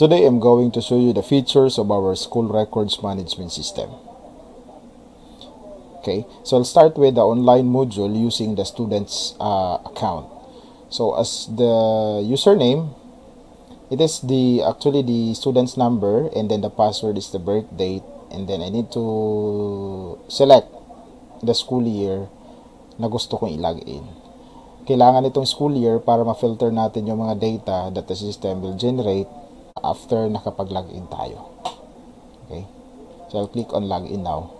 Today I'm going to show you the features of our school records management system. Okay, so I'll start with the online module using the student's uh, account. So as the username, it is the actually the student's number and then the password is the birth date and then I need to select the school year na gusto kong i-log in. Kailangan itong school year para ma-filter natin yung mga data that the system will generate after nakapag-login tayo. Okay? So, I'll click on login now.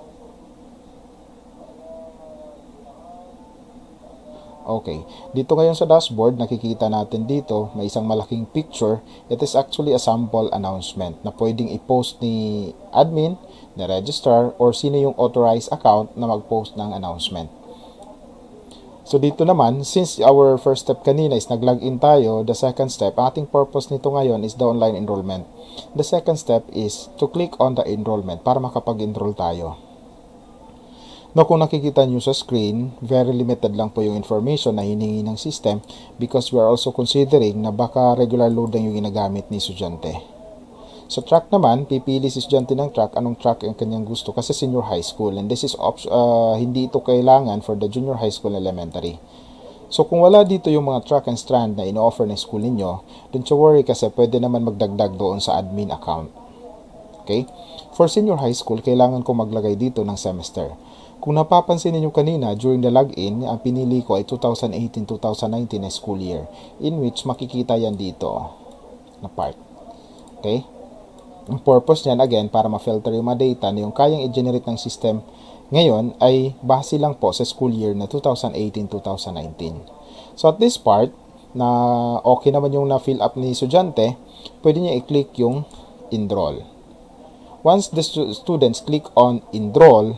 Okay, dito ngayon sa dashboard, nakikita natin dito, may isang malaking picture. It is actually a sample announcement na pwedeng i-post ni admin, ni registrar, or sino yung authorized account na mag-post ng announcement. So dito naman, since our first step kanina is nag-login tayo, the second step, ating purpose nito ngayon is the online enrollment. The second step is to click on the enrollment para makapag-enroll tayo. No, kung nakikita nyo sa screen, very limited lang po yung information na hiningi ng system because we are also considering na baka regular load lang yung ginagamit ni estudyante. Sa track naman, pipili si estudyante ng track anong track ang kanyang gusto kasi senior high school and this is uh, hindi ito kailangan for the junior high school elementary. So kung wala dito yung mga track and strand na ino-offer ng school ninyo, don't you worry kasi pwede naman magdagdag doon sa admin account. Okay? For senior high school, kailangan ko maglagay dito ng semester. Kung napapansin ninyo kanina, during the login, ang pinili ko ay 2018-2019 na school year, in which makikita yan dito na part. Okay? Ang purpose niyan, again, para ma-filter yung mga data na yung kayang i-generate ng system ngayon ay base lang po sa school year na 2018-2019. So at this part, na okay naman yung na-fill up ni estudyante, pwede niya i-click yung enroll. Once the students click on enroll,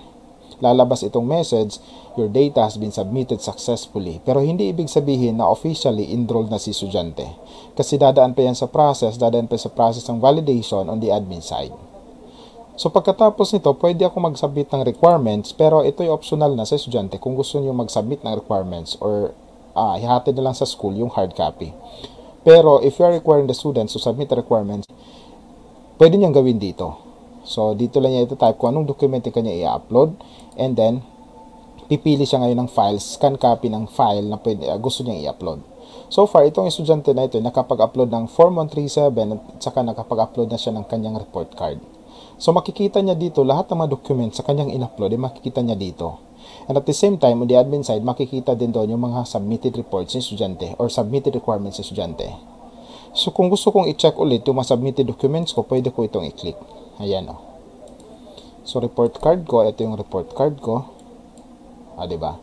lalabas itong message, your data has been submitted successfully. Pero hindi ibig sabihin na officially enrolled na si estudyante. Kasi dadaan pa yan sa process, dadaan pa sa process ng validation on the admin side. So pagkatapos nito, pwede ako mag-submit ng requirements pero ito'y optional na sa estudyante kung gusto niyo mag-submit ng requirements or ah, ihatid na lang sa school yung hard copy. Pero if you are requiring the students to submit the requirements, pwede niyang gawin dito So, dito lang niya ito-type kung anong dokumento kanya i-upload. And then, pipili siya ngayon ng file, scan copy ng file na pwede, uh, gusto niyang i-upload. So far, itong estudyante na ito, nakapag-upload ng Form 137 at saka nakapag-upload na siya ng kanyang report card. So makikita niya dito lahat ng mga document sa kanyang in-upload, eh, makikita niya dito. And at the same time, on the admin side, makikita din doon yung mga submitted reports ng estudyante or submitted requirements ng estudyante. So kung gusto kong i-check ulit yung mga submitted documents ko, pwede ko itong i-click. Ayan o. Oh. So, report card ko. Ito yung report card ko. Ah, diba?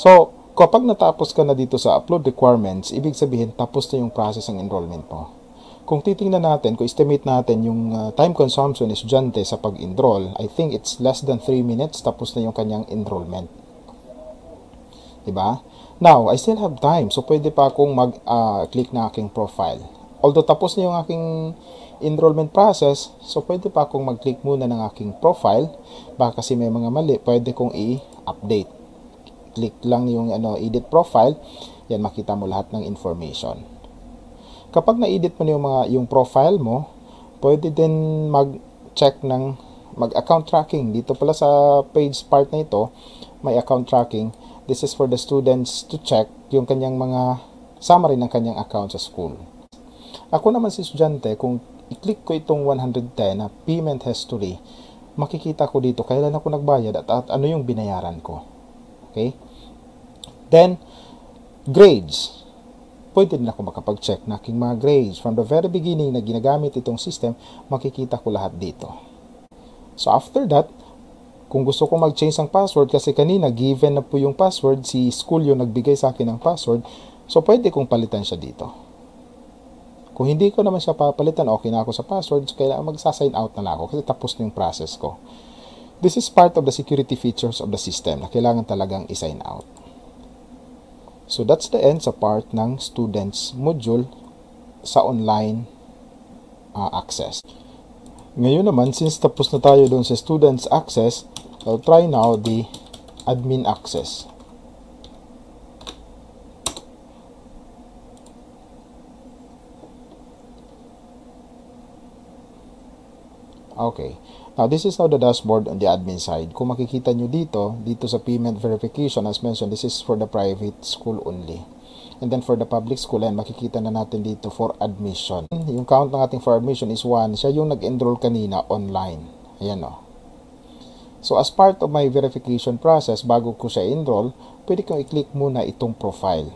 So, kapag natapos ka na dito sa upload requirements, ibig sabihin tapos na yung process ng enrollment mo. Kung titingnan natin, kung estimate natin yung uh, time consumption ni estudyante sa pag-enroll, I think it's less than 3 minutes tapos na yung kanyang enrollment. Diba? Now, I still have time. So, pwede pa akong mag-click ah, uh, na aking profile. Although tapos na yung aking enrollment process, so pwede pa akong mag-click muna ng aking profile. Baka kasi may mga mali, pwede kong i-update. Click lang yung ano, edit profile. Yan, makita mo lahat ng information. Kapag na-edit mo na yung, mga, yung profile mo, pwede din mag-check ng mag-account tracking. Dito pala sa page part na ito, may account tracking. This is for the students to check yung kanyang mga summary ng kanyang account sa school. Ako naman si estudyante, kung i-click ko itong 110 na payment history, makikita ko dito kailan ako nagbayad at, at ano yung binayaran ko. Okay? Then, grades. Pwede din ako makapag-check na aking mga grades. From the very beginning na ginagamit itong system, makikita ko lahat dito. So, after that, kung gusto kong mag-change ng password, kasi kanina given na po yung password, si school yung nagbigay sa akin ng password, so pwede kong palitan siya dito. Kung hindi ko naman siya papalitan, okay na ako sa password, so kailangan magsa-sign out na, lang ako kasi tapos na yung process ko. This is part of the security features of the system na kailangan talagang i-sign out. So that's the end sa part ng students module sa online uh, access. Ngayon naman, since tapos na tayo doon sa students access, I'll try now the admin access. Okay. Now, uh, this is now the dashboard on the admin side. Kung makikita nyo dito, dito sa payment verification, as mentioned, this is for the private school only. And then for the public school, ayan, makikita na natin dito for admission. Yung count ng ating for admission is 1. Siya yung nag-enroll kanina online. Ayan o. Oh. So, as part of my verification process, bago ko siya enroll, pwede kong i-click muna itong profile.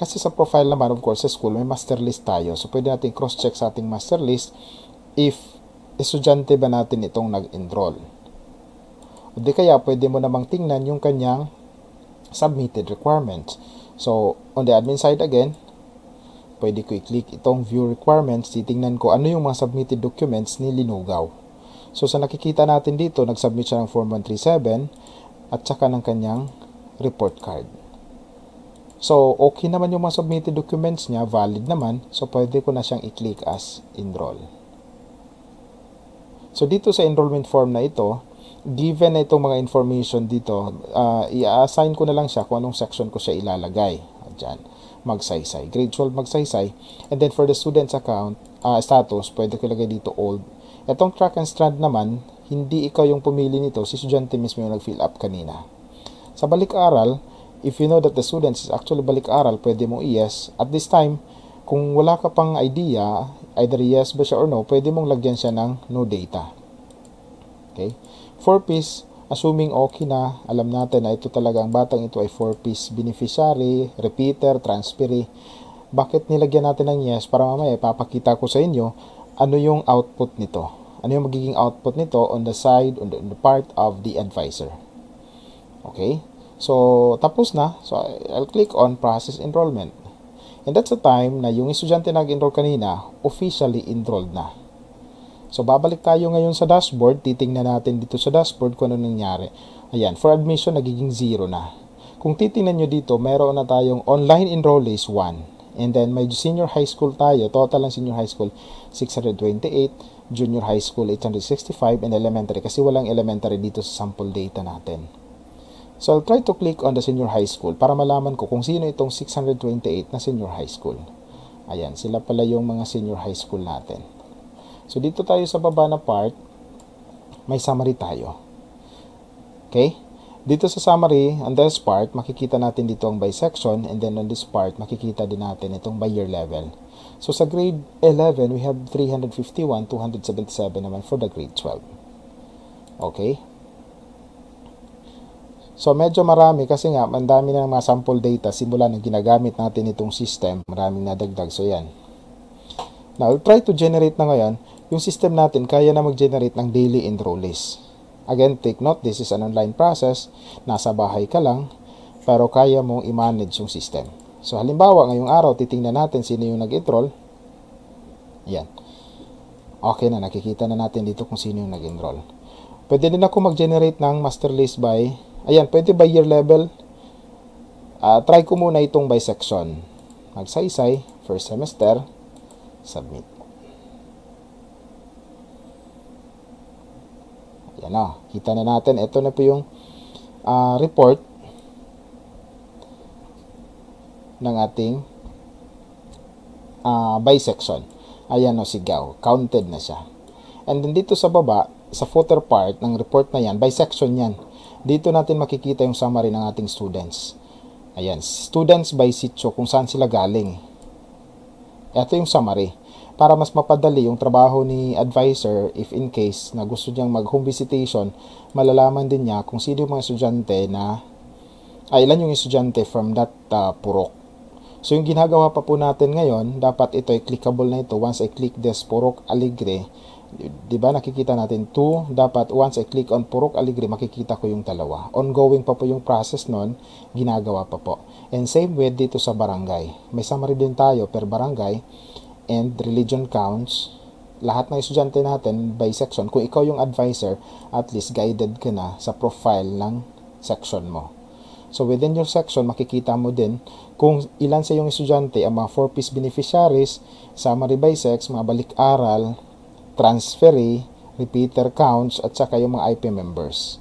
Kasi sa profile naman, of course, sa school, may master list tayo. So, pwede natin cross-check sa ating master list if estudyante ba natin itong nag-enroll. O di kaya pwede mo namang tingnan yung kanyang submitted requirements. So, on the admin side again, pwede ko i-click itong view requirements, titingnan ko ano yung mga submitted documents ni Linugaw. So, sa nakikita natin dito, nag-submit siya ng Form 137 at saka ng kanyang report card. So, okay naman yung mga submitted documents niya, valid naman, so pwede ko na siyang i-click as enroll. So dito sa enrollment form na ito, given na itong mga information dito, uh, i-assign ko na lang siya kung anong section ko siya ilalagay. Diyan, magsaysay. Grade 12 magsaysay. And then for the student's account, uh, status, pwede ko ilagay dito old. Itong track and strand naman, hindi ikaw yung pumili nito, si estudyante mismo yung nag-fill up kanina. Sa balik-aral, if you know that the students is actually balik-aral, pwede mo i-yes. At this time, kung wala ka pang idea, either yes ba siya or no, pwede mong lagyan siya ng no data. Okay? 4-piece, assuming okay na, alam natin na ito talaga ang batang ito ay 4-piece beneficiary, repeater, transferee. Bakit nilagyan natin ng yes? Para mamaya ipapakita ko sa inyo ano yung output nito. Ano yung magiging output nito on the side, on the, on the part of the advisor. Okay? So, tapos na. So, I'll click on Process Enrollment. And that's the time na yung estudyante na nag-enroll kanina, officially enrolled na. So, babalik tayo ngayon sa dashboard. Titingnan natin dito sa dashboard kung ano nangyari. Ayan, for admission, nagiging 0 na. Kung titingnan nyo dito, meron na tayong online enrollees 1. And then, may senior high school tayo. Total ng senior high school, 628. Junior high school, 865. And elementary, kasi walang elementary dito sa sample data natin. So I'll try to click on the senior high school para malaman ko kung sino itong 628 na senior high school. Ayan, sila pala yung mga senior high school natin. So dito tayo sa baba na part, may summary tayo. Okay? Dito sa summary, on this part, makikita natin dito ang by section and then on this part, makikita din natin itong by year level. So sa grade 11, we have 351, 277 naman for the grade 12. Okay? So medyo marami kasi nga ang dami na ng mga sample data simula nang ginagamit natin itong system. Maraming nadagdag. So yan. Now, I'll try to generate na ngayon. Yung system natin kaya na mag-generate ng daily enroll Again, take note, this is an online process. Nasa bahay ka lang. Pero kaya mong i-manage yung system. So halimbawa, ngayong araw, titingnan natin sino yung nag-enroll. Yan. Okay na, nakikita na natin dito kung sino yung nag-enroll. Pwede din ako mag-generate ng master list by Ayan, pwede by year level. Uh, try ko muna itong by section. Magsaysay, first semester, submit. Ayan o, kita na natin. Ito na po yung uh, report ng ating uh, ah, by section. Ayan o, sigaw. Counted na siya. And then dito sa baba, sa footer part ng report na yan, by section yan dito natin makikita yung summary ng ating students. Ayan, students by sitio kung saan sila galing. Ito yung summary. Para mas mapadali yung trabaho ni advisor if in case na gusto niyang mag home visitation, malalaman din niya kung sino yung mga estudyante na ay ah, ilan yung estudyante from that uh, purok. So yung ginagawa pa po natin ngayon, dapat ito ay clickable na ito. Once I click this purok Alegre, di ba nakikita natin two dapat once I click on Purok Alegre makikita ko yung dalawa ongoing pa po yung process nun ginagawa pa po and same with dito sa barangay may summary din tayo per barangay and religion counts lahat ng estudyante natin by section kung ikaw yung advisor at least guided ka na sa profile ng section mo so within your section makikita mo din kung ilan sa yung estudyante ang mga 4-piece beneficiaries summary by sex mga balik-aral transferee, repeater counts, at saka yung mga IP members.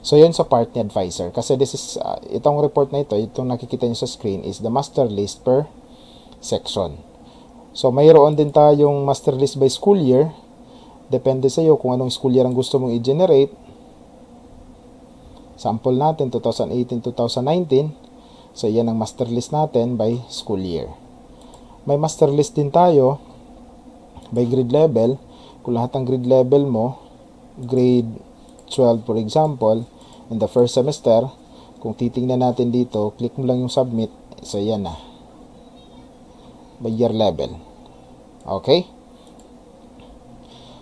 So, yun sa part ni advisor. Kasi this is, uh, itong report na ito, itong nakikita nyo sa screen is the master list per section. So, mayroon din tayong master list by school year. Depende sa iyo kung anong school year ang gusto mong i-generate. Sample natin, 2018-2019. So, yan ang master list natin by school year. May master list din tayo by grade level kung lahat ng grade level mo, grade 12 for example, in the first semester, kung titingnan natin dito, click mo lang yung submit. So, yan na. By year level. Okay?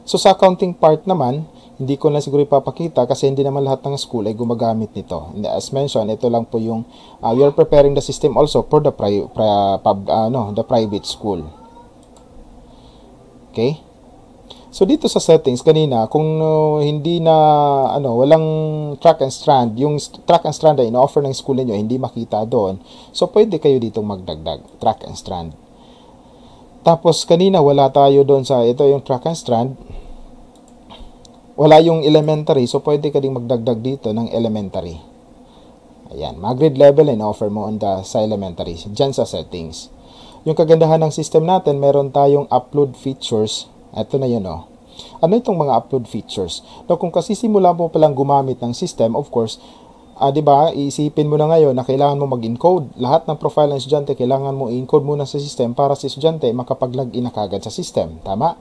So, sa accounting part naman, hindi ko lang siguro ipapakita kasi hindi naman lahat ng school ay gumagamit nito. And as mentioned, ito lang po yung uh, we are preparing the system also for the pri, pri, pub, uh, no, the private school. Okay? So dito sa settings kanina kung uh, hindi na ano walang track and strand, yung track and strand na inoffer ng school niyo hindi makita doon. So pwede kayo dito magdagdag track and strand. Tapos kanina wala tayo doon sa ito yung track and strand. Wala yung elementary, so pwede ka ding magdagdag dito ng elementary. Ayan, mag level and offer mo on the sa elementary, dyan sa settings. Yung kagandahan ng system natin, meron tayong upload features ito na yun oh. Ano itong mga upload features? No, kung kasi simula mo palang gumamit ng system, of course, ah, di ba, iisipin mo na ngayon na kailangan mo mag-encode. Lahat ng profile ng estudyante, kailangan mo i-encode muna sa system para si estudyante makapag-login na kagad sa system. Tama?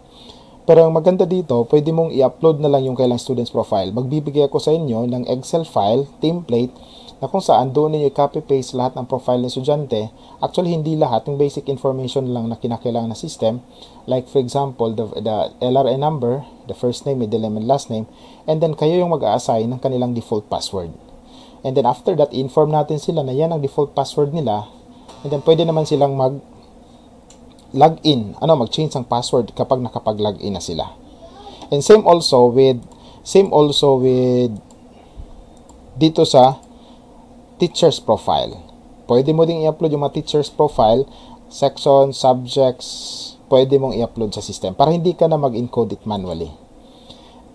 Pero ang maganda dito, pwede mong i-upload na lang yung kailang student's profile. Magbibigay ako sa inyo ng Excel file, template, na kung saan doon ninyo copy-paste lahat ng profile ng estudyante. Actually, hindi lahat. Yung basic information lang na kinakailangan ng system. Like for example, the, the LRA number, the first name, middle name, and last name. And then kayo yung mag-a-assign ng kanilang default password. And then after that, inform natin sila na yan ang default password nila. And then pwede naman silang mag login, ano, mag-change ng password kapag nakapag-login na sila. And same also with same also with dito sa teacher's profile. Pwede mo ding i-upload yung mga teacher's profile, section, subjects, pwede mong i-upload sa system para hindi ka na mag-encode it manually.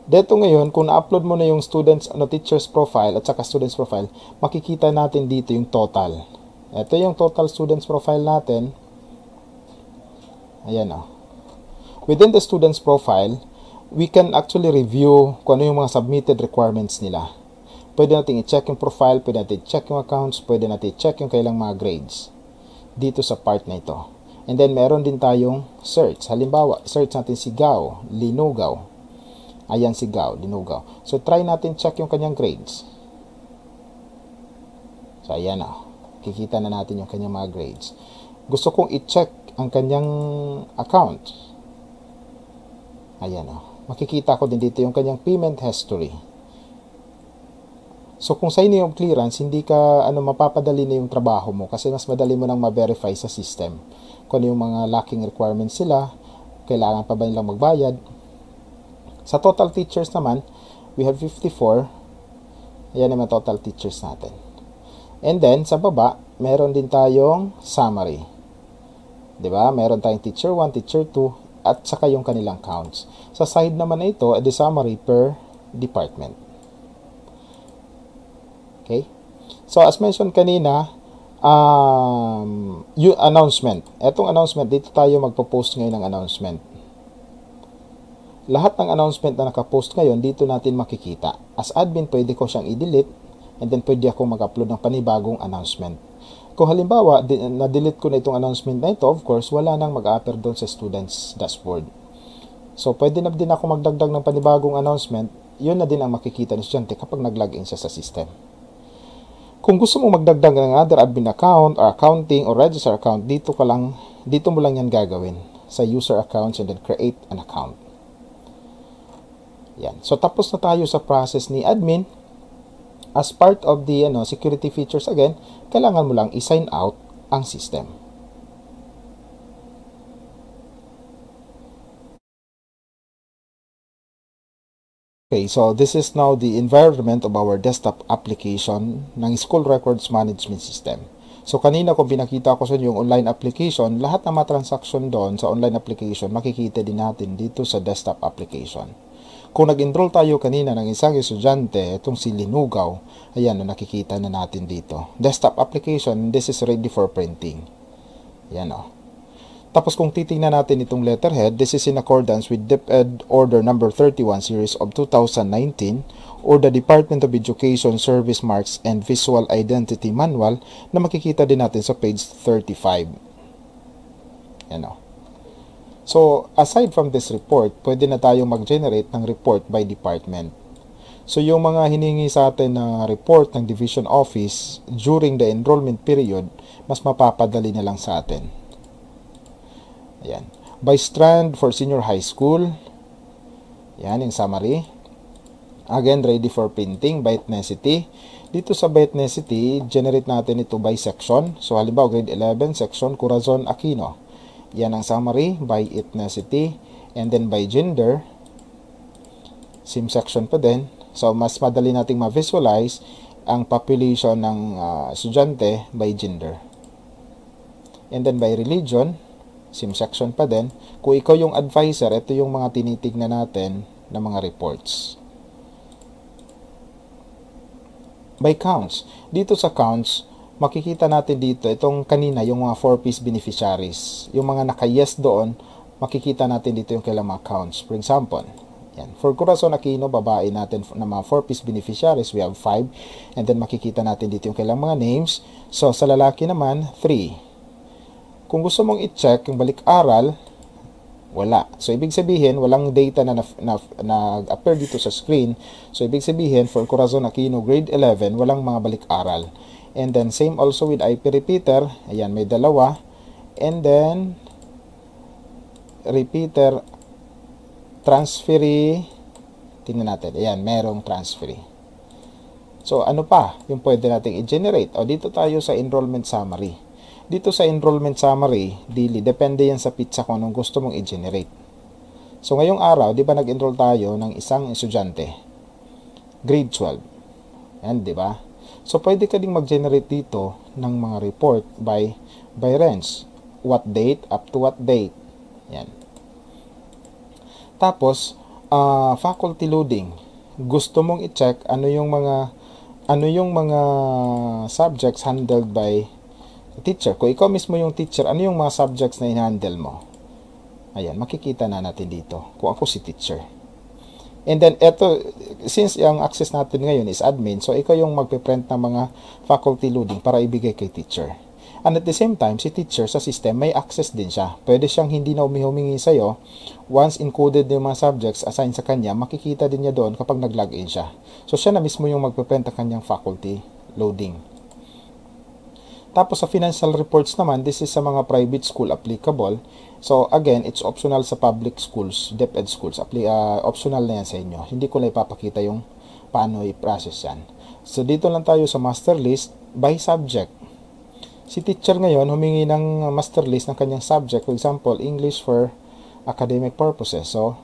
Dito ngayon, kung na-upload mo na yung students, ano, teacher's profile at saka students profile, makikita natin dito yung total. Ito yung total students profile natin. Ayan o. Oh. Within the students profile, we can actually review kung ano yung mga submitted requirements nila. Pwede natin i-check yung profile, pwede natin check yung accounts, pwede natin i-check yung kailang mga grades dito sa part na ito. And then meron din tayong search. Halimbawa, search natin si Gao, Linugaw. Ayan si Gao, Linugaw. So try natin check yung kanyang grades. So ayan na. Ah. Kikita na natin yung kanyang mga grades. Gusto kong i-check ang kanyang account. Ayan o. Ah. Makikita ko din dito yung kanyang payment history. So kung sa inyo yung clearance, hindi ka ano mapapadali na yung trabaho mo kasi mas madali mo nang ma-verify sa system. Kung ano yung mga lacking requirements sila, kailangan pa ba nilang magbayad. Sa total teachers naman, we have 54. Ayan naman total teachers natin. And then sa baba, meron din tayong summary. 'Di ba? Meron tayong teacher 1, teacher 2 at saka yung kanilang counts. Sa side naman na ito, the summary per department. Okay? So, as mentioned kanina, um, yung announcement. Etong announcement, dito tayo magpo-post ngayon ng announcement. Lahat ng announcement na nakapost ngayon, dito natin makikita. As admin, pwede ko siyang i-delete and then pwede akong mag-upload ng panibagong announcement. Kung halimbawa, na-delete ko na itong announcement na ito, of course, wala nang mag-appear doon sa students dashboard. So, pwede na din ako magdagdag ng panibagong announcement, yun na din ang makikita ng estudyante kapag nag-login siya sa system. Kung gusto mong magdagdag ng other admin account or accounting or register account, dito, ka lang, dito mo lang yan gagawin sa user accounts and then create an account. Yan. So, tapos na tayo sa process ni admin. As part of the ano, security features again, kailangan mo lang i-sign out ang system. Okay, so this is now the environment of our desktop application ng School Records Management System. So kanina kung pinakita ko sa inyo yung online application, lahat ng mga transaction doon sa online application, makikita din natin dito sa desktop application. Kung nag-enroll tayo kanina ng isang estudyante, itong si Linugaw, ayan na nakikita na natin dito. Desktop application, this is ready for printing. Ayan o. Oh. Tapos kung titingnan natin itong letterhead, this is in accordance with DepEd Order Number 31 Series of 2019 or the Department of Education Service Marks and Visual Identity Manual na makikita din natin sa page 35. Ano? So, aside from this report, pwede na tayong mag-generate ng report by department. So, yung mga hiningi sa atin na report ng division office during the enrollment period, mas mapapadali na lang sa atin. Ayan. By strand for senior high school. Ayan, in summary. Again, ready for printing by ethnicity. Dito sa by ethnicity, generate natin ito by section. So, halimbawa, grade 11, section Corazon Aquino. Yan ang summary by ethnicity. And then by gender, same section pa din. So, mas madali nating ma-visualize ang population ng uh, estudyante by gender. And then by religion, SIM section pa din. Kung ikaw yung advisor, ito yung mga tinitignan natin na mga reports. By counts. Dito sa counts, makikita natin dito itong kanina yung mga four piece beneficiaries. Yung mga naka-yes doon, makikita natin dito yung kailang mga counts. For example, yan. For Corazon Aquino, babae natin na mga four piece beneficiaries, we have 5. And then makikita natin dito yung kailang mga names. So, sa lalaki naman, 3. Kung gusto mong i-check yung balik-aral, wala. So, ibig sabihin, walang data na nag-appear na, na dito sa screen. So, ibig sabihin, for Corazon Aquino grade 11, walang mga balik-aral. And then, same also with IP repeater. Ayan, may dalawa. And then, repeater transferee. Tingnan natin. Ayan, merong transferee. So, ano pa yung pwede nating i-generate? O, dito tayo sa enrollment summary. Dito sa enrollment summary, dili, depende yan sa pizza kung anong gusto mong i-generate. So ngayong araw, di ba nag-enroll tayo ng isang estudyante? Grade 12. Yan, di ba? So pwede ka ding mag-generate dito ng mga report by, by range. What date up to what date. Yan. Tapos, uh, faculty loading. Gusto mong i-check ano yung mga ano yung mga subjects handled by teacher, kung ikaw mismo yung teacher, ano yung mga subjects na in-handle mo? Ayan, makikita na natin dito kung ako si teacher. And then, eto, since yung access natin ngayon is admin, so ikaw yung magpiprint ng mga faculty loading para ibigay kay teacher. And at the same time, si teacher sa system may access din siya. Pwede siyang hindi na umihumingi sa'yo. Once encoded na yung mga subjects assigned sa kanya, makikita din niya doon kapag nag-login siya. So siya na mismo yung magpiprint ng kanyang faculty loading. Tapos sa financial reports naman, this is sa mga private school applicable. So again, it's optional sa public schools, DepEd schools. Apply, uh, ah, optional na yan sa inyo. Hindi ko na ipapakita yung paano i-process yan. So dito lang tayo sa master list by subject. Si teacher ngayon humingi ng master list ng kanyang subject. For example, English for academic purposes. So,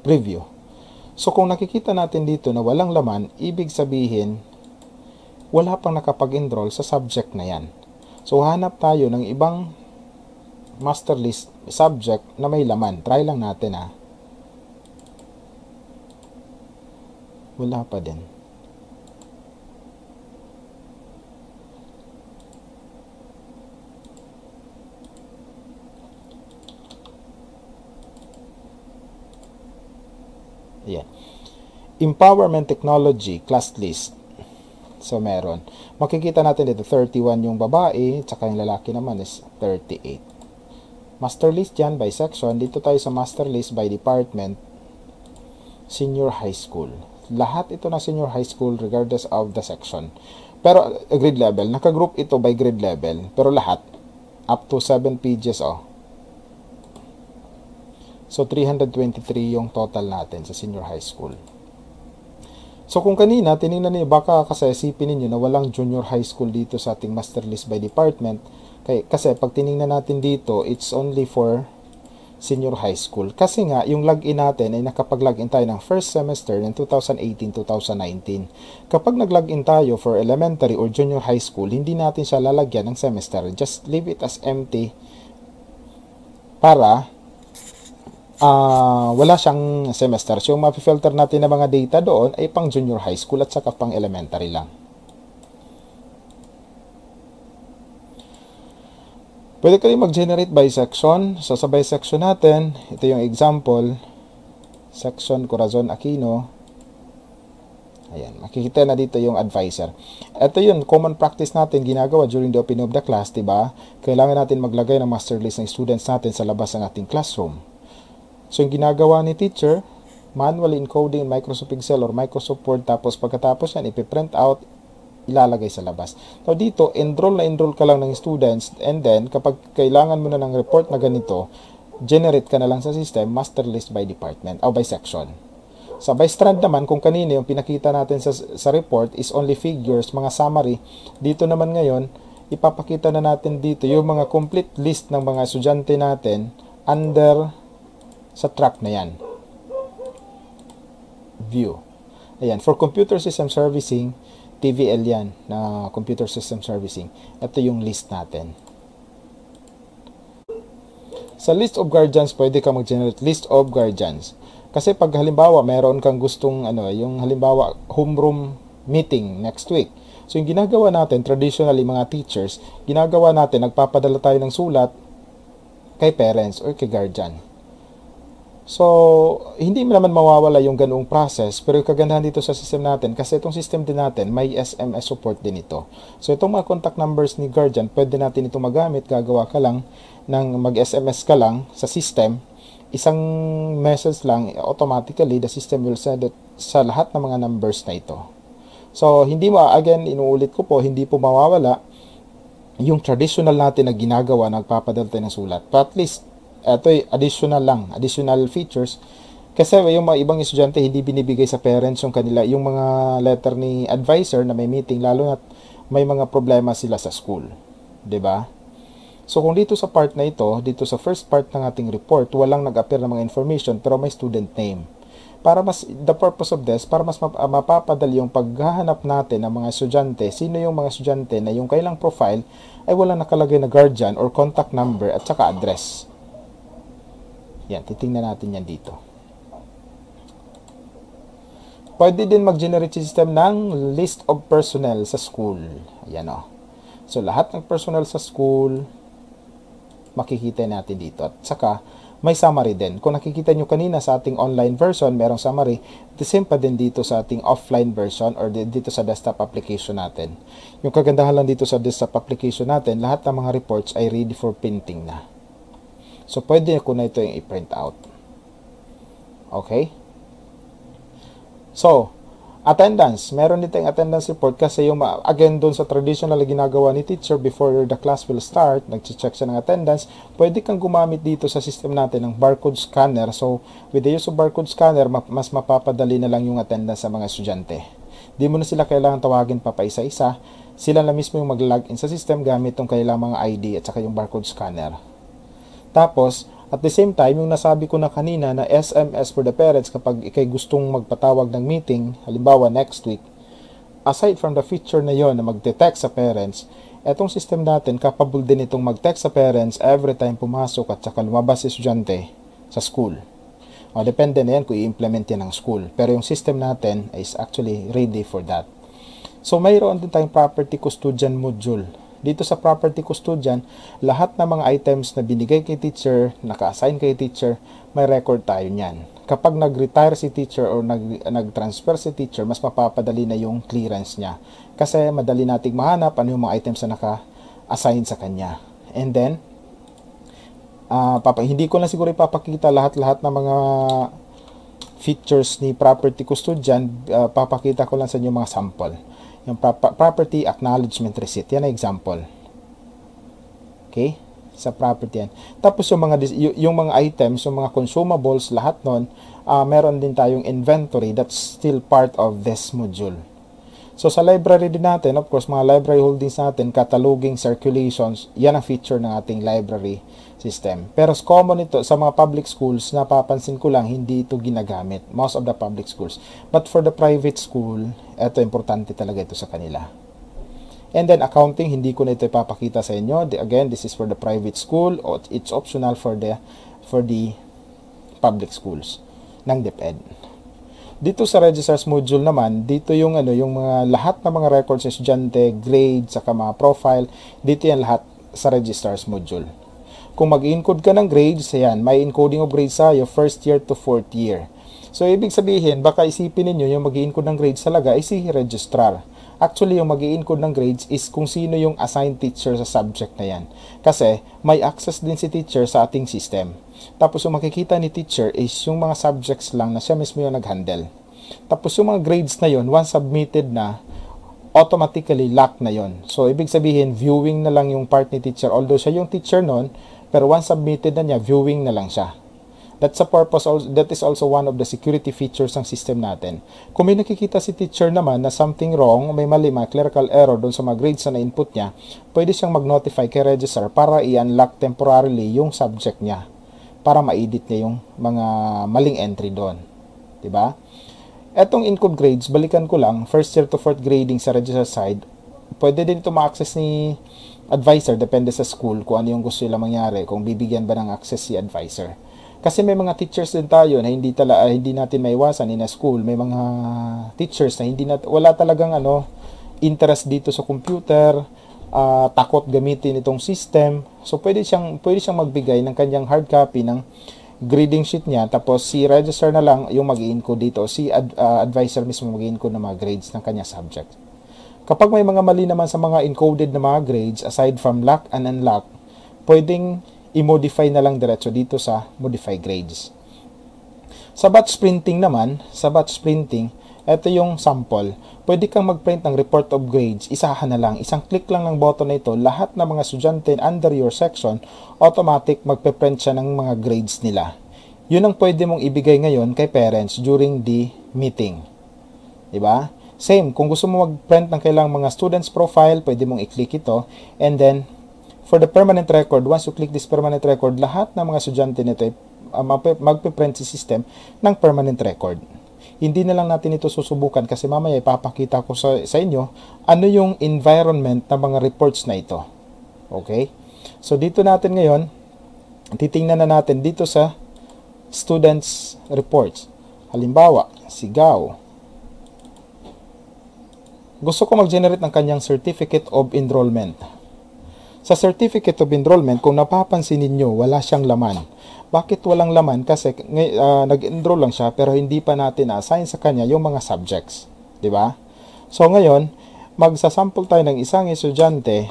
preview. So kung nakikita natin dito na walang laman, ibig sabihin wala pang nakapag-enroll sa subject na yan. So, hanap tayo ng ibang master list subject na may laman. Try lang natin ha. Ah. Wala pa din. Ayan. Empowerment Technology class list. So, meron. Makikita natin dito, 31 yung babae, tsaka yung lalaki naman is 38. Master list yan by section. Dito tayo sa master list by department, senior high school. Lahat ito na senior high school regardless of the section. Pero uh, grade level, nakagroup ito by grade level. Pero lahat, up to 7 pages oh. So 323 yung total natin sa senior high school. So kung kanina, tiningnan niyo, baka kasi isipin ninyo na walang junior high school dito sa ating master list by department. kasi pag tiningnan natin dito, it's only for senior high school. Kasi nga, yung login natin ay nakapag-login tayo ng first semester ng 2018-2019. Kapag nag-login tayo for elementary or junior high school, hindi natin siya lalagyan ng semester. Just leave it as empty para uh, wala siyang semester. So, yung mapifilter natin na mga data doon ay pang junior high school at saka pang elementary lang. Pwede kayo mag-generate by section. So, sa by section natin, ito yung example. Section Corazon Aquino. Ayan, makikita na dito yung advisor. Ito yun, common practice natin ginagawa during the opening of the class, 'di ba? Kailangan natin maglagay ng master list ng students natin sa labas ng ating classroom. So, yung ginagawa ni teacher, manual encoding in Microsoft Excel or Microsoft Word. Tapos, pagkatapos yan, ipiprint out, ilalagay sa labas. So, dito, enroll na enroll ka lang ng students and then, kapag kailangan mo na ng report na ganito, generate ka na lang sa system, master list by department o by section. Sa by strand naman, kung kanina yung pinakita natin sa, sa report is only figures, mga summary, dito naman ngayon, ipapakita na natin dito yung mga complete list ng mga estudyante natin under sa track na yan. View. Ayan, for computer system servicing, TVL yan, na computer system servicing. Ito yung list natin. Sa list of guardians, pwede ka mag-generate list of guardians. Kasi pag halimbawa, meron kang gustong, ano, yung halimbawa, homeroom meeting next week. So, yung ginagawa natin, traditionally, mga teachers, ginagawa natin, nagpapadala tayo ng sulat kay parents or kay guardian. So, hindi naman mawawala yung ganung process, pero yung kagandahan dito sa system natin, kasi itong system din natin, may SMS support din ito. So, itong mga contact numbers ni Guardian, pwede natin ito magamit, gagawa ka lang, ng mag-SMS ka lang sa system, isang message lang, automatically, the system will send it sa lahat ng mga numbers na ito. So, hindi mo, again, inuulit ko po, hindi po mawawala yung traditional natin na ginagawa, nagpapadala tayo ng sulat. But at least, ito additional lang, additional features. Kasi yung mga ibang estudyante hindi binibigay sa parents yung kanila, yung mga letter ni advisor na may meeting lalo na may mga problema sila sa school. 'Di ba? So kung dito sa part na ito, dito sa first part ng ating report, walang nag-appear ng mga information pero may student name. Para mas the purpose of this, para mas ah, mapapadali yung paghahanap natin ng mga estudyante, sino yung mga estudyante na yung kailang profile ay walang nakalagay na guardian or contact number at saka address. Yan, titingnan natin yan dito. Pwede din mag-generate system ng list of personnel sa school. Ayan o. Oh. So, lahat ng personnel sa school, makikita natin dito. At saka, may summary din. Kung nakikita nyo kanina sa ating online version, merong summary. The same pa din dito sa ating offline version or dito sa desktop application natin. Yung kagandahan lang dito sa desktop application natin, lahat ng mga reports ay ready for printing na. So, pwede ko na ito yung i-print out. Okay? So, attendance. Meron dito yung attendance report kasi yung, again, doon sa traditional na ginagawa ni teacher before the class will start, nag-check siya ng attendance, pwede kang gumamit dito sa system natin ng barcode scanner. So, with the use of barcode scanner, mas mapapadali na lang yung attendance sa mga estudyante. Di mo na sila kailangan tawagin pa pa isa-isa. Sila na mismo yung mag-login sa system gamit tong kailang mga ID at saka yung barcode scanner. Tapos, at the same time, yung nasabi ko na kanina na SMS for the parents kapag ikay gustong magpatawag ng meeting, halimbawa next week, aside from the feature na yon na mag-detect sa parents, etong system natin, capable din itong mag-text sa parents every time pumasok at saka lumabas si estudyante sa school. O, depende na yan kung i-implement yan ng school. Pero yung system natin is actually ready for that. So, mayroon din tayong property custodian module dito sa property custodian, lahat ng mga items na binigay kay teacher, naka-assign kay teacher, may record tayo niyan. Kapag nag-retire si teacher or nag, nag-transfer si teacher, mas mapapadali na yung clearance niya. Kasi madali nating mahanap ano yung mga items na naka-assign sa kanya. And then, uh, papa, hindi ko lang siguro ipapakita lahat-lahat ng mga features ni property custodian. Uh, papakita ko lang sa inyo mga sample. Yung property acknowledgement receipt. Yan ang example. Okay? Sa property yan. Tapos yung mga, yung mga items, yung mga consumables, lahat nun, uh, meron din tayong inventory that's still part of this module. So sa library din natin, of course, mga library holdings natin, cataloging, circulations, yan ang feature ng ating library system. Pero common ito sa mga public schools, napapansin ko lang hindi ito ginagamit, most of the public schools. But for the private school, ito importante talaga ito sa kanila. And then accounting, hindi ko na ito ipapakita sa inyo. Again, this is for the private school or it's optional for the for the public schools ng DepEd. Dito sa registers module naman, dito yung ano, yung mga lahat ng mga records estudyante, grade, sa mga profile, dito yan lahat sa registers module kung mag-encode ka ng grades, ayan, may encoding of grades tayo, first year to fourth year. So, ibig sabihin, baka isipin ninyo yung mag encode ng grades talaga ay si registrar. Actually, yung mag encode ng grades is kung sino yung assigned teacher sa subject na yan. Kasi, may access din si teacher sa ating system. Tapos, yung makikita ni teacher is yung mga subjects lang na siya mismo yung nag-handle. Tapos, yung mga grades na yon once submitted na, automatically locked na yon. So, ibig sabihin, viewing na lang yung part ni teacher. Although siya yung teacher nun, pero once submitted na niya, viewing na lang siya. That's a purpose also, that is also one of the security features ng system natin. Kung may nakikita si teacher naman na something wrong, may mali, may clerical error doon sa mga grades na input niya, pwede siyang mag-notify kay registrar para i-unlock temporarily yung subject niya para ma-edit niya yung mga maling entry doon. 'Di ba? Etong income grades, balikan ko lang, first year to fourth grading sa register side, pwede din ito ma-access ni advisor depende sa school kung ano yung gusto nila mangyari, kung bibigyan ba ng access si advisor. Kasi may mga teachers din tayo na hindi tala ah, hindi natin maiwasan in a school, may mga teachers na hindi nat wala talagang ano interest dito sa computer, uh, takot gamitin itong system. So pwede siyang pwede siyang magbigay ng kanyang hard copy ng grading sheet niya tapos si register na lang yung mag-encode dito, si ad, uh, advisor mismo mag-encode ng mga grades ng kanya subject. Kapag may mga mali naman sa mga encoded na mga grades, aside from lock and unlock, pwedeng i-modify na lang diretso dito sa modify grades. Sa batch printing naman, sa batch printing, ito yung sample. Pwede kang mag-print ng report of grades, isahan na lang, isang click lang ng button na ito, lahat ng mga estudyante under your section, automatic magpe-print siya ng mga grades nila. Yun ang pwede mong ibigay ngayon kay parents during the meeting. 'Di ba? Same, kung gusto mo mag-print ng kailang mga students profile, pwede mong i-click ito. And then, for the permanent record, once you click this permanent record, lahat ng mga estudyante nito ay uh, ah, magpiprint si system ng permanent record. Hindi na lang natin ito susubukan kasi mamaya ipapakita ko sa, sa inyo ano yung environment ng mga reports na ito. Okay? So, dito natin ngayon, titingnan na natin dito sa students reports. Halimbawa, Sigaw, gusto ko mag-generate ng kanyang Certificate of Enrollment. Sa Certificate of Enrollment, kung napapansin ninyo, wala siyang laman. Bakit walang laman? Kasi uh, nag-enroll lang siya pero hindi pa natin na-assign sa kanya yung mga subjects. ba? Diba? So ngayon, magsasample tayo ng isang estudyante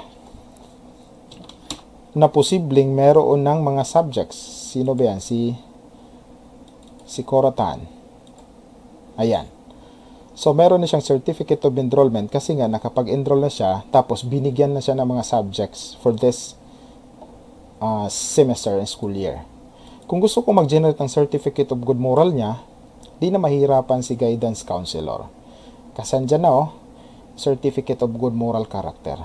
na posibleng meron ng mga subjects. Sino ba yan? Si, si Koratan. Ayan. So meron na siyang certificate of enrollment kasi nga nakapag-enroll na siya tapos binigyan na siya ng mga subjects for this uh, semester and school year. Kung gusto ko mag-generate ng certificate of good moral niya, di na mahirapan si guidance counselor. Kasandyan na oh, certificate of good moral character.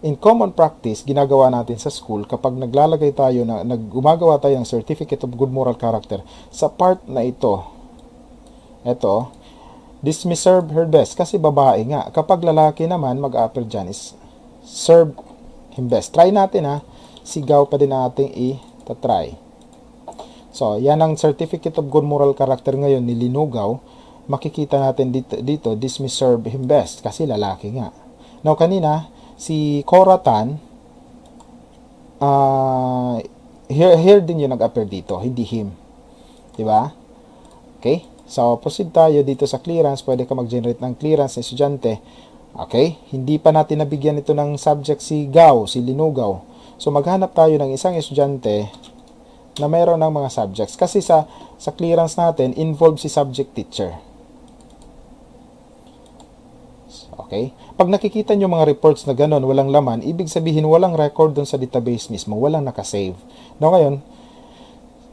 In common practice, ginagawa natin sa school kapag naglalagay tayo na naggumagawa tayo ng certificate of good moral character sa part na ito. Ito, This her best kasi babae nga. Kapag lalaki naman, mag-apple dyan is serve him best. Try natin ha. Sigaw pa din natin i-try. So, yan ang Certificate of Good Moral Character ngayon ni Linugaw. Makikita natin dito, dito this serve him best kasi lalaki nga. Now, kanina, si Koratan, uh, ah, here, here din yung nag-appear dito, hindi him. ba? Diba? Okay? So, proceed tayo dito sa clearance. Pwede ka mag-generate ng clearance ng estudyante. Okay? Hindi pa natin nabigyan ito ng subject si Gao, si Linugaw. So, maghanap tayo ng isang estudyante na mayroon ng mga subjects. Kasi sa, sa clearance natin, involved si subject teacher. Okay? Pag nakikita nyo mga reports na ganun, walang laman, ibig sabihin walang record doon sa database mismo, walang nakasave. No, ngayon,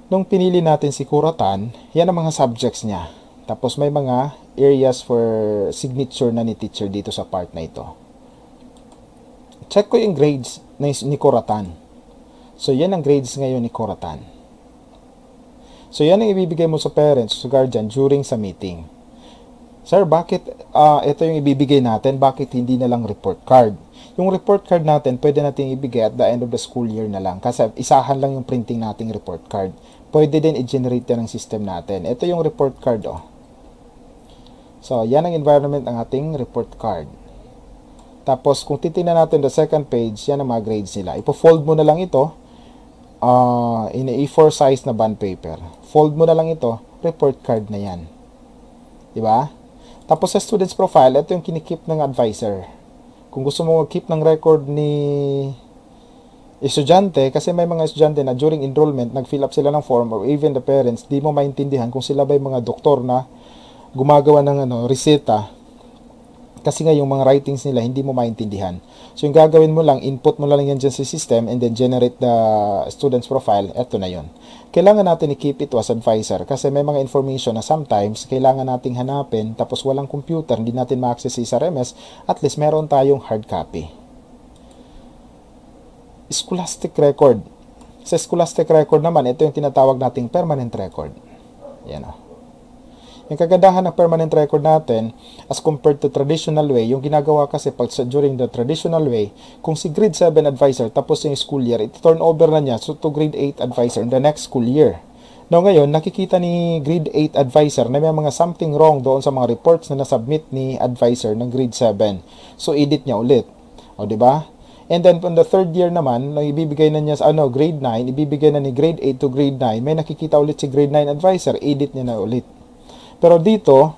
nung pinili natin si Kuratan, yan ang mga subjects niya. Tapos may mga areas for signature na ni teacher dito sa part na ito. Check ko yung grades ni Kuratan. So yan ang grades ngayon ni Kuratan. So yan ang ibibigay mo sa parents, sa guardian during sa meeting. Sir, bakit uh, ito yung ibibigay natin? Bakit hindi na lang report card? Yung report card natin, pwede natin ibigay at the end of the school year na lang. Kasi isahan lang yung printing nating report card pwede din i-generate ng system natin. Ito yung report card, oh. So, yan ang environment ng ating report card. Tapos, kung titingnan natin the second page, yan ang mga grades nila. Ipo-fold mo na lang ito uh, in A4 size na bond paper. Fold mo na lang ito, report card na yan. Diba? Tapos, sa student's profile, ito yung kinikip ng advisor. Kung gusto mo mag-keep ng record ni estudyante kasi may mga estudyante na during enrollment nag-fill up sila ng form or even the parents di mo maintindihan kung sila ba yung mga doktor na gumagawa ng ano reseta kasi nga yung mga writings nila hindi mo maintindihan so yung gagawin mo lang input mo lang yan dyan sa system and then generate the student's profile eto na yon kailangan natin i-keep ito as advisor kasi may mga information na sometimes kailangan nating hanapin tapos walang computer hindi natin ma-access sa RMS at least meron tayong hard copy scholastic record. Sa scholastic record naman, ito yung tinatawag nating permanent record. Yan o. Oh. Yung kagandahan ng permanent record natin as compared to traditional way, yung ginagawa kasi pag sa, during the traditional way, kung si grade 7 advisor tapos yung school year, ito turn over na niya so to grade 8 advisor in the next school year. Now ngayon, nakikita ni grade 8 advisor na may mga something wrong doon sa mga reports na nasubmit ni advisor ng grade 7. So edit niya ulit. O di ba? And then on the third year naman, no, ibibigay na niya sa ano, grade 9, ibibigay na ni grade 8 to grade 9, may nakikita ulit si grade 9 advisor, edit niya na ulit. Pero dito,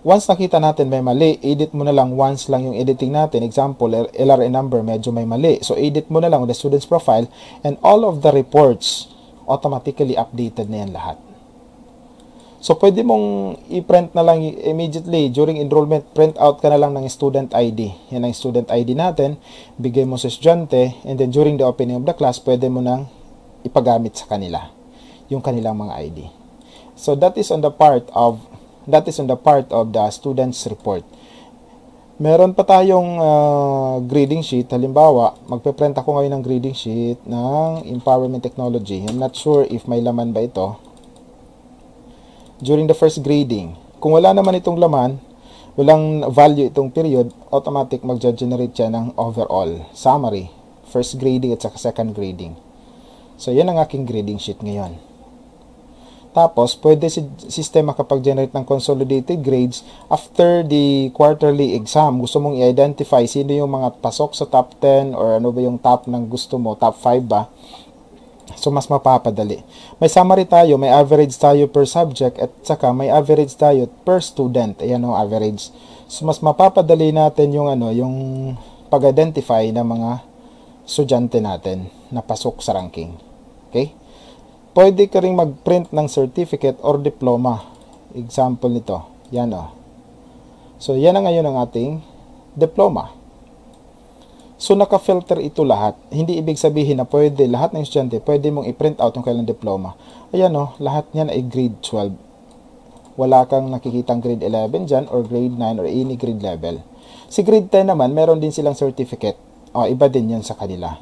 once nakita natin may mali, edit mo na lang once lang yung editing natin. Example, LRA number, medyo may mali. So, edit mo na lang the student's profile and all of the reports automatically updated na yan lahat. So, pwede mong i-print na lang immediately during enrollment, print out ka na lang ng student ID. Yan ang student ID natin. Bigay mo sa estudyante and then during the opening of the class, pwede mo nang ipagamit sa kanila yung kanilang mga ID. So, that is on the part of that is on the part of the student's report. Meron pa tayong uh, grading sheet. Halimbawa, magpe-print ako ngayon ng grading sheet ng Empowerment Technology. I'm not sure if may laman ba ito during the first grading. Kung wala naman itong laman, walang value itong period, automatic mag-generate siya ng overall summary, first grading at saka second grading. So, yan ang aking grading sheet ngayon. Tapos, pwede si system makapag generate ng consolidated grades after the quarterly exam. Gusto mong i-identify sino yung mga pasok sa top 10 or ano ba yung top ng gusto mo, top 5 ba? So, mas mapapadali. May summary tayo, may average tayo per subject, at saka may average tayo per student. Ayan o, average. So, mas mapapadali natin yung, ano, yung pag-identify ng mga estudyante natin na pasok sa ranking. Okay? Pwede ka rin mag-print ng certificate or diploma. Example nito. Yan o. So, yan na ngayon ang ating diploma. So naka-filter ito lahat. Hindi ibig sabihin na pwede lahat ng estudyante, pwede mong i-print out ang kailang diploma. Ayan o, oh, lahat niyan ay grade 12. Wala kang nakikitang grade 11 dyan or grade 9 or any grade level. Si grade 10 naman, meron din silang certificate. O, iba din yan sa kanila.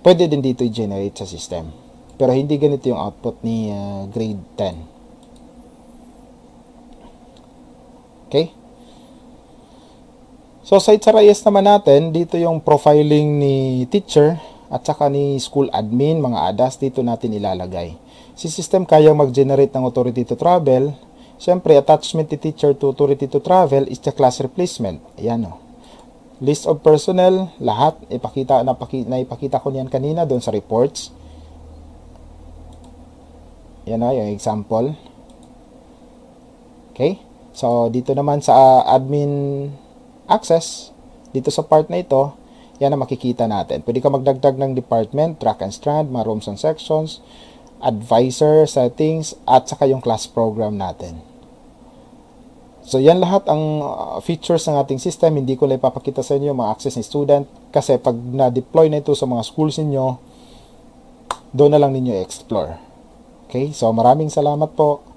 Pwede din dito i-generate sa system. Pero hindi ganito yung output ni uh, grade 10. Okay? So sa It's Reyes naman natin, dito yung profiling ni teacher at saka ni school admin, mga ADAS, dito natin ilalagay. Si system kayang mag-generate ng authority to travel. Siyempre, attachment ni teacher to authority to travel is the class replacement. Ayan o. Oh. List of personnel, lahat, ipakita, napaki, naipakita ko niyan kanina doon sa reports. Yan o, oh, yung example. Okay? So, dito naman sa uh, admin access dito sa part na ito, yan ang makikita natin. Pwede ka magdagdag ng department, track and strand, mga rooms and sections, advisor, settings, at saka yung class program natin. So, yan lahat ang uh, features ng ating system. Hindi ko lang ipapakita sa inyo mga access ni student kasi pag na-deploy na ito sa mga schools ninyo, doon na lang ninyo explore. Okay? So, maraming salamat po.